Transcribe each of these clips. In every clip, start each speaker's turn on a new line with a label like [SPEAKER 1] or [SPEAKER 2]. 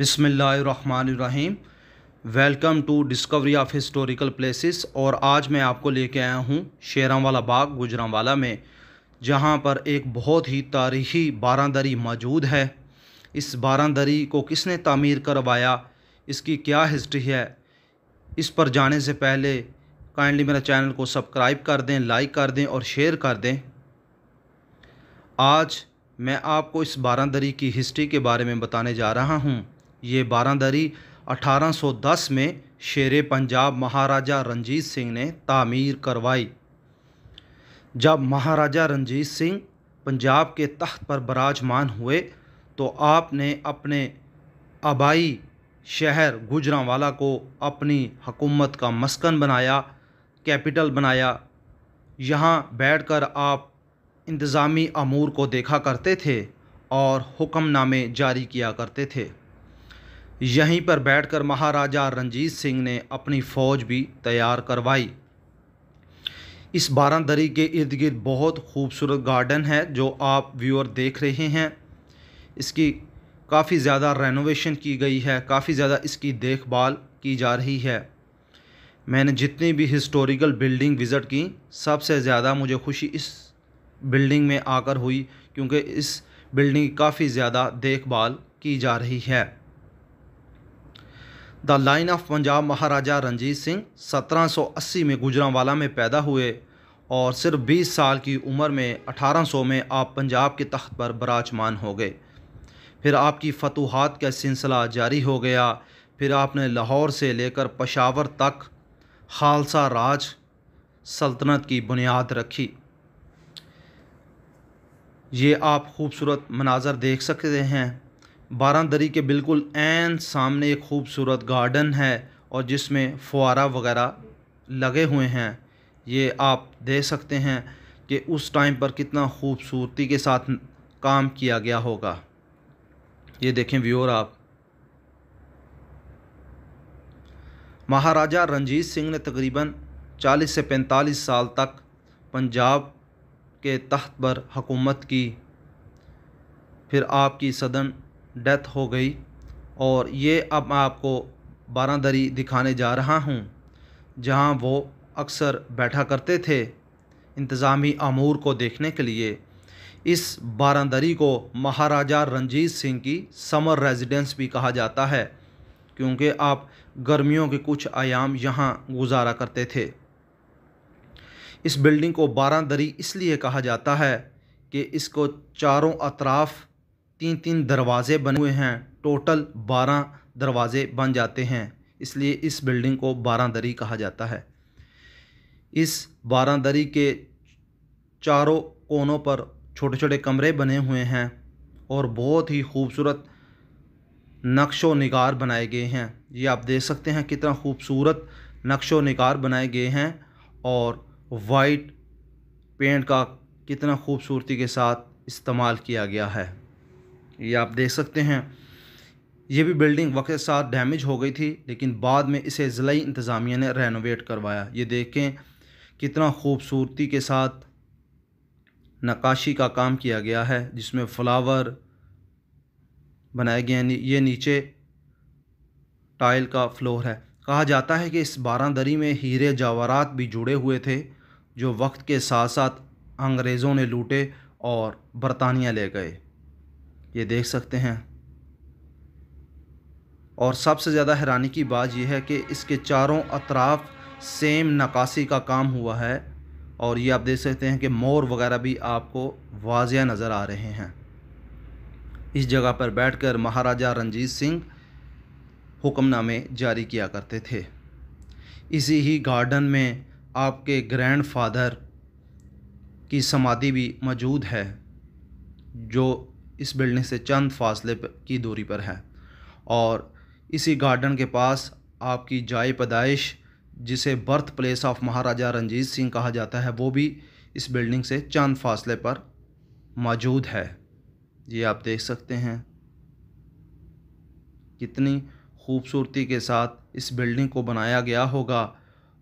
[SPEAKER 1] बिसमीम welcome to discovery of historical places और आज मैं आपको लेके आया हूँ वाला बाग गुजरावाला में जहाँ पर एक बहुत ही तारीखी बारादरी मौजूद है इस बारादरी को किसने तामीर करवाया इसकी क्या हिस्ट्री है इस पर जाने से पहले काइंडली मेरा चैनल को सब्सक्राइब कर दें लाइक कर दें और शेयर कर दें आज मैं आपको इस बारादरी की हिस्ट्री के बारे में बताने जा रहा हूँ ये बारादरी 1810 में शेर पंजाब महाराजा रंजीत सिंह ने तामीर करवाई जब महाराजा रंजीत सिंह पंजाब के तख्त पर बराजमान हुए तो आपने अपने आबाई शहर गुजरावाला को अपनी हकूमत का मस्कन बनाया कैपिटल बनाया यहाँ बैठकर आप इंतज़ामी अमूर को देखा करते थे और हुक्मनामे जारी किया करते थे यहीं पर बैठकर महाराजा रंजीत सिंह ने अपनी फौज भी तैयार करवाई इस बारादरी के इर्द गिर्द बहुत खूबसूरत गार्डन है जो आप व्यूअर देख रहे हैं इसकी काफ़ी ज़्यादा रेनोवेशन की गई है काफ़ी ज़्यादा इसकी देखभाल की जा रही है मैंने जितनी भी हिस्टोरिकल बिल्डिंग विज़िट की सबसे ज़्यादा मुझे खुशी इस बिल्डिंग में आकर हुई क्योंकि इस बिल्डिंग की काफ़ी ज़्यादा देखभाल की जा रही है the lion of Punjab Maharaja Ranjit Singh 1780 में गुजरावाला में पैदा हुए और सिर्फ 20 साल की उम्र में 1800 में आप पंजाब के तख्त पर बराजमान हो गए फिर आपकी फतूहत का सिलसिला जारी हो गया फिर आपने लाहौर से लेकर पशावर तक खालसा राज सल्तनत की बुनियाद रखी ये आप खूबसूरत मनाजर देख सकते हैं बारादरी के बिल्कुल एन सामने एक खूबसूरत गार्डन है और जिसमें फुहारा वगैरह लगे हुए हैं ये आप देख सकते हैं कि उस टाइम पर कितना खूबसूरती के साथ काम किया गया होगा ये देखें व्यूअर आप महाराजा रंजीत सिंह ने तकरीबन 40 से 45 साल तक पंजाब के तख्त पर हुकूमत की फिर आपकी सदन डेथ हो गई और ये अब मैं आपको बारादरी दिखाने जा रहा हूँ जहाँ वो अक्सर बैठा करते थे इंतज़ामी अमूर को देखने के लिए इस बारादरी को महाराजा रंजीत सिंह की समर रेजिडेंस भी कहा जाता है क्योंकि आप गर्मियों के कुछ आयाम यहाँ गुजारा करते थे इस बिल्डिंग को बारादरी इसलिए कहा जाता है कि इसको चारों अतराफ़ तीन तीन दरवाज़े बने हुए हैं टोटल बारह दरवाज़े बन जाते हैं इसलिए इस बिल्डिंग को बारह दरी कहा जाता है इस बारह दरी के चारों कोनों पर छोटे छोटे कमरे बने हुए हैं और बहुत ही खूबसूरत नक्शो नगार बनाए गए हैं ये आप देख सकते हैं कितना खूबसूरत नक्शो नगार बनाए गए हैं और वाइट पेंट का कितना खूबसूरती के साथ इस्तेमाल किया गया है ये आप देख सकते हैं ये भी बिल्डिंग वक्त के साथ डैमेज हो गई थी लेकिन बाद में इसे ज़िलाई इंतज़ामिया ने रेनोवेट करवाया ये देखें कितना खूबसूरती के साथ नक्काशी का काम किया गया है जिसमें फ्लावर बनाए गए हैं ये नीचे टाइल का फ्लोर है कहा जाता है कि इस बारादरी में हीरे जवारात भी जुड़े हुए थे जो वक्त के साथ साथ अंग्रेज़ों ने लूटे और बरतानिया ले गए ये देख सकते हैं और सबसे ज़्यादा हैरानी की बात यह है कि इसके चारों अतराफ सेम नकासी का काम हुआ है और ये आप देख सकते हैं कि मोर वगैरह भी आपको वाजिया नज़र आ रहे हैं इस जगह पर बैठकर महाराजा रंजीत सिंह हुक्मनामे जारी किया करते थे इसी ही गार्डन में आपके ग्रैंड फादर की समाधि भी मौजूद है जो इस बिल्डिंग से चंद फासले की दूरी पर है और इसी गार्डन के पास आपकी जाए पैदाइश जिसे birth place of Maharaja Ranjit Singh कहा जाता है वो भी इस बिल्डिंग से चंद फासले पर मौजूद है ये आप देख सकते हैं कितनी खूबसूरती के साथ इस बिल्डिंग को बनाया गया होगा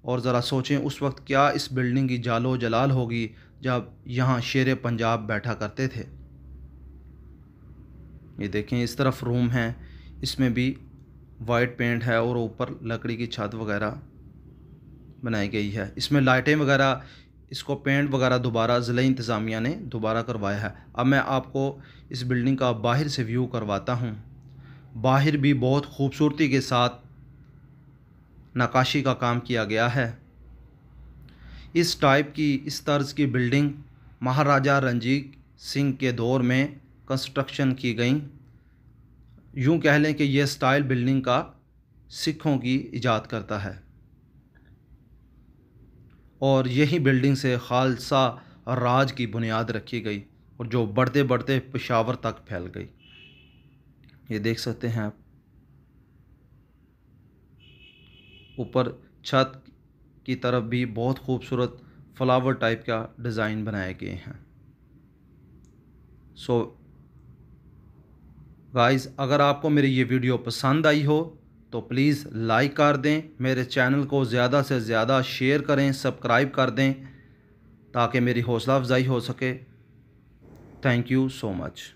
[SPEAKER 1] और ज़रा सोचें उस वक्त क्या इस बिल्डिंग की जालो जलाल होगी जब यहाँ शेर पंजाब बैठा करते थे ये देखें इस तरफ रूम है इसमें भी वाइट पेंट है और ऊपर लकड़ी की छत वगैरह बनाई गई है इसमें लाइटें वगैरह इसको पेंट वगैरह दोबारा ज़िले इंतज़ामिया ने दोबारा करवाया है अब मैं आपको इस बिल्डिंग का बाहर से व्यू करवाता हूँ बाहर भी बहुत खूबसूरती के साथ नकाशी का काम किया गया है इस टाइप की इस तर्ज की बिल्डिंग महाराजा रंजीत सिंह के दौर में कंस्ट्रक्शन की गई यूँ कह लें कि यह स्टाइल बिल्डिंग का सिखों की ईजाद करता है और यही बिल्डिंग से खालसा राज की बुनियाद रखी गई और जो बढ़ते बढ़ते पेशावर तक फैल गई ये देख सकते हैं आप ऊपर छत की तरफ भी बहुत खूबसूरत फ्लावर टाइप का डिज़ाइन बनाए गए हैं सो गाइस अगर आपको मेरी ये वीडियो पसंद आई हो तो प्लीज़ लाइक कर दें मेरे चैनल को ज़्यादा से ज़्यादा शेयर करें सब्सक्राइब कर दें ताकि मेरी हौसला अफजाई हो सके थैंक यू सो मच